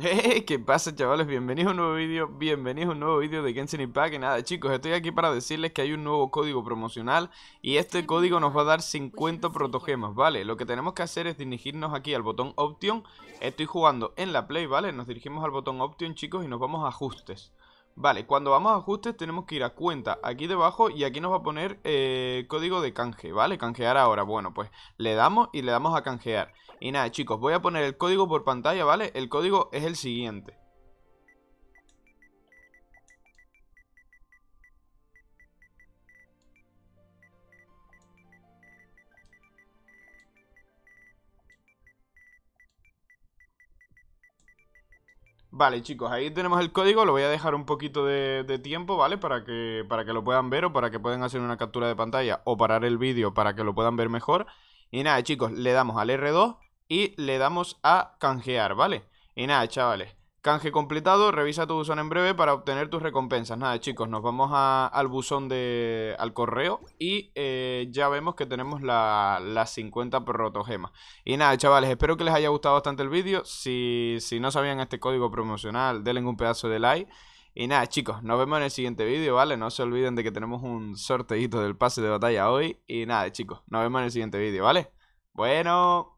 Hey, ¿qué pasa chavales? Bienvenidos a un nuevo vídeo, bienvenidos a un nuevo vídeo de Genshin Impact y nada chicos, estoy aquí para decirles que hay un nuevo código promocional y este código nos va a dar 50 pues protogemas, ¿vale? Lo que tenemos que hacer es dirigirnos aquí al botón Option, estoy jugando en la Play, ¿vale? Nos dirigimos al botón Option chicos y nos vamos a ajustes Vale, cuando vamos a ajustes tenemos que ir a cuenta aquí debajo y aquí nos va a poner eh, código de canje, ¿vale? Canjear ahora, bueno, pues le damos y le damos a canjear. Y nada, chicos, voy a poner el código por pantalla, ¿vale? El código es el siguiente. Vale, chicos, ahí tenemos el código, lo voy a dejar un poquito de, tiempo, ¿vale? Para que, para que lo puedan ver o para que puedan hacer una captura de pantalla o parar el vídeo para que lo puedan ver mejor. Y nada, chicos, le damos al R2 y le damos a canjear, ¿vale? Y nada, chavales, Canje completado, revisa tu buzón en breve para obtener tus recompensas. Nada, chicos, nos vamos al buzón de... al correo y eh, ya vemos que tenemos las 50 protogemas. Y nada, chavales, espero que les haya gustado bastante el vídeo. Si, si no sabían este código promocional, denle un pedazo de like. Y nada, chicos, nos vemos en el siguiente vídeo, ¿vale? No se olviden de que tenemos un sorteito del pase de batalla hoy. Y nada, chicos, nos vemos en el siguiente vídeo, ¿vale? Bueno...